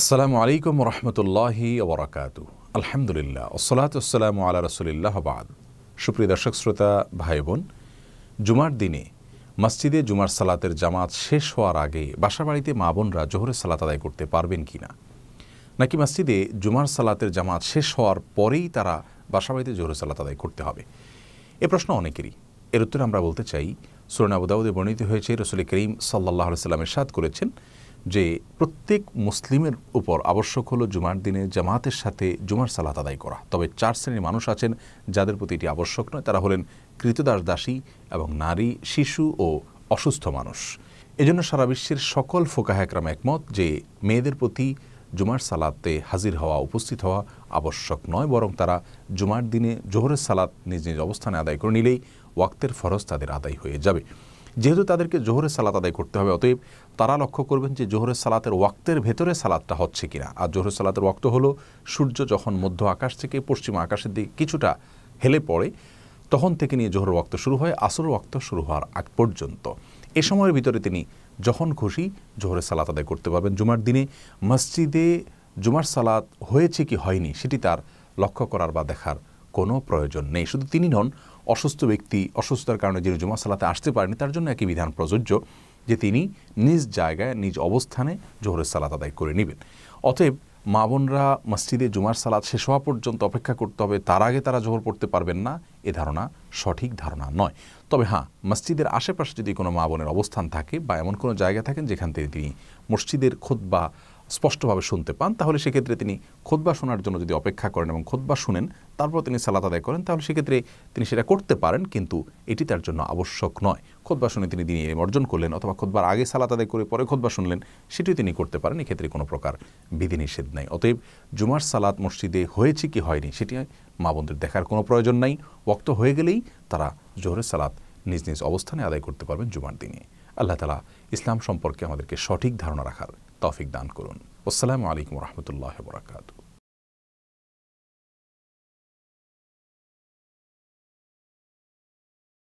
আসসালামু আলাইকুম রহমতুল্লাহি ওবরাকাত আলহামদুলিল্লাহ ওসলাতাম আলা রসুলিল্লাহ বাদ সুপ্রিয় দর্শক শ্রোতা ভাই বোন জুমার দিনে মসজিদে জুমার সালাতের জামাত শেষ হওয়ার আগে বাসাবাড়িতে মা বোনরা জোহরের সালাত আদায় করতে পারবেন কি না নাকি মসজিদে জুমার সালাতের জামাত শেষ হওয়ার পরেই তারা বাসাবাড়িতে জোহরের সালাত আদায় করতে হবে এ প্রশ্ন অনেকেরই এর উত্তরে আমরা বলতে চাই সুরনাবুদাউদে বর্ণিত হয়েছে রসুল করিম সাল্লাহ সাল্লামের সাদ করেছেন যে প্রত্যেক মুসলিমের উপর আবশ্যক হলো জুমার দিনে জামাতের সাথে জুমার সালাত আদায় করা তবে চার শ্রেণীর মানুষ আছেন যাদের প্রতি এটি আবশ্যক নয় তারা হলেন কৃতদাস দাসী এবং নারী শিশু ও অসুস্থ মানুষ এজন্য সারা বিশ্বের সকল ফোকাহাকরাম একমত যে মেয়েদের প্রতি জুমার সালাতে হাজির হওয়া উপস্থিত হওয়া আবশ্যক নয় বরং তারা জুমার দিনে জোহরের সালাত নিজ নিজ অবস্থানে আদায় করে নিলেই ওয়াক্তের ফরজ তাদের আদায় হয়ে যাবে যেহেতু তাদেরকে জোহরের সালাত আদায় করতে হবে অতএব তারা লক্ষ্য করবেন যে জোহরের সালাতের ওয়াক্তের ভেতরে সালাদটা হচ্ছে কিনা আর জোহরের সালাতের ওয়াক্ত হলো সূর্য যখন মধ্য আকাশ থেকে পশ্চিম আকাশের দিকে কিছুটা হেলে পড়ে তখন থেকে নিয়ে জোহর ওয়াক্ত শুরু হয় আসর ওয়াক্ত শুরু হওয়ার আগ পর্যন্ত এ সময়ের ভিতরে তিনি যখন খুশি জোহরের সালাত আদায় করতে পারবেন জুমার দিনে মসজিদে জুমার সালাত হয়েছে কি হয়নি সেটি তার লক্ষ্য করার বা দেখার কোনো প্রয়োজন নেই শুধু তিনি নন অসুস্থ ব্যক্তি অসুস্থতার কারণে যিনি জুমা সালাতে আসতে পারেনি তার জন্য একই বিধান প্রযোজ্য যে তিনি নিজ জায়গায় নিজ অবস্থানে জোহরের সালাত আদায় করে নেবেন অতএব মা বোনরা মসজিদে জুমার সালাত শেষ হওয়া পর্যন্ত অপেক্ষা করতে হবে তার আগে তারা জোহর পড়তে পারবেন না এ ধারণা সঠিক ধারণা নয় তবে হ্যাঁ মসজিদের আশেপাশে যদি কোনো মা বোনের অবস্থান থাকে বা এমন কোনো জায়গা থাকেন যেখান থেকে তিনি মসজিদের খোদ বা স্পষ্টভাবে শুনতে পান তাহলে সেক্ষেত্রে তিনি খোদবা শোনার জন্য যদি অপেক্ষা করেন এবং খোদবা শুনেন তারপর তিনি সালাত আদায় করেন তাহলে সেক্ষেত্রে তিনি সেটা করতে পারেন কিন্তু এটি তার জন্য আবশ্যক নয় খোদবা শুনে তিনি দিন অর্জন করলেন অথবা খোদবার আগে সালাত আদায় করে পরে খোদবা শুনলেন সেটিও তিনি করতে পারেন এক্ষেত্রে কোনো প্রকার বিধিনিষেধ নাই অতএব জুমার সালাত মসজিদে হয়েছে কি হয়নি সেটি মা বোনদের দেখার কোনো প্রয়োজন নাই ওক্ত হয়ে গেলেই তারা জোহরের সালাত নিজ নিজ অবস্থানে আদায় করতে পারবেন জুমার দিনে আল্লাহ তালা ইসলাম সম্পর্কে আমাদেরকে সঠিক ধারণা রাখার তফিক দান করুন আসসালামু আলাইকুম রহমতুল্লাহ বরাকাতু